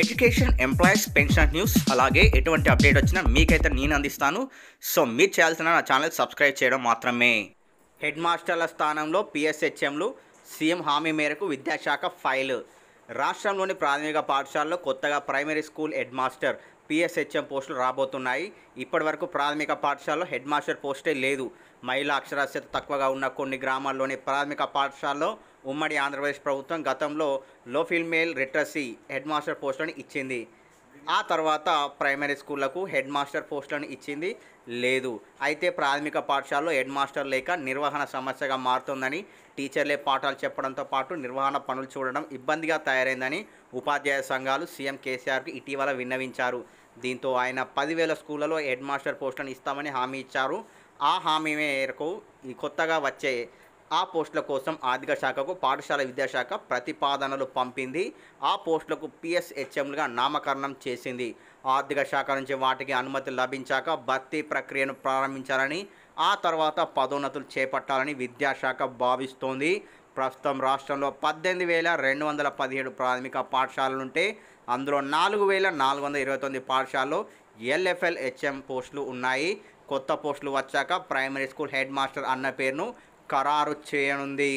education employees pension news అలాగే ఎటువంటి update వచ్చినా మీకైతే నేను అందిస్తాను సో మీరు చేయాల్సిన నా ఛానల్ సబ్స్క్రైబ్ చేయడం మాత్రమే హెడ్ మాస్టర్ల స్థానంలో పిఎస్హెచ్ఎంలు సీఎం హామీ మేరకు విద్యాశాఖ ఫైల్ రాష్ట్రంలోని ప్రాథమిక పాఠశాలలో కొత్తగా primary school head master PSHM పోస్టులు రాబోతున్నాయి ఇప్పటి వరకు ప్రాథమిక పాఠశాలలో హెడ్ మాస్టర్ పోస్టే లేదు మహిళా అక్షరాస్యత తక్కువగా ఉన్న కొన్ని గ్రామాల్లోని ప్రాథమిక పాఠశాలలో ఉమ్మడి ఆంధ్రప్రదేశ్ ప్రభుత్వం గతంలో లోఫిల్మేల్ రిటర్సీ హెడ్ మాస్టర్ పోస్టులను ఇచ్చింది ఆ తర్వాత ప్రైమరీ స్కూళ్లకు హెడ్ మాస్టర్ పోస్టులను ఇచ్చింది లేదు అయితే ప్రాథమిక పాఠశాలలో హెడ్ మాస్టర్ లేక నిర్వహణ సమస్యగా మారుతుందని టీచర్లే పాఠాలు చెప్పడంతో పాటు నిర్వహణ పనులు చూడడం ఇబ్బందిగా తయారైందని ఉపాధ్యాయ సంఘాలు సీఎం కేసీఆర్కి ఇటీవల విన్నవించారు దీంతో ఆయన పదివేల స్కూళ్లలో హెడ్ మాస్టర్ పోస్టులను ఇస్తామని హామీ ఇచ్చారు ఆ హామీ మేరకు ఈ కొత్తగా వచ్చే ఆ పోస్టుల కోసం ఆర్థిక శాఖకు పాఠశాల విద్యాశాఖ ప్రతిపాదనలు పంపింది ఆ పోస్టులకు పిఎస్హెచ్ఎంలుగా నామకరణం చేసింది ఆర్థిక శాఖ నుంచి వాటికి అనుమతి లభించాక భర్తీ ప్రక్రియను ప్రారంభించాలని ఆ తర్వాత పదోన్నతులు చేపట్టాలని విద్యాశాఖ భావిస్తోంది ప్రస్తుతం రాష్ట్రంలో పద్దెనిమిది వేల రెండు వందల పదిహేడు ప్రాథమిక పాఠశాలలుంటే అందులో నాలుగు వేల నాలుగు వందల ఇరవై తొమ్మిది పాఠశాలలో ఎల్ఎఫ్ఎల్ హెచ్ఎం పోస్టులు ఉన్నాయి కొత్త పోస్టులు వచ్చాక ప్రైమరీ స్కూల్ హెడ్ మాస్టర్ అన్న పేరును ఖరారు చేయనుంది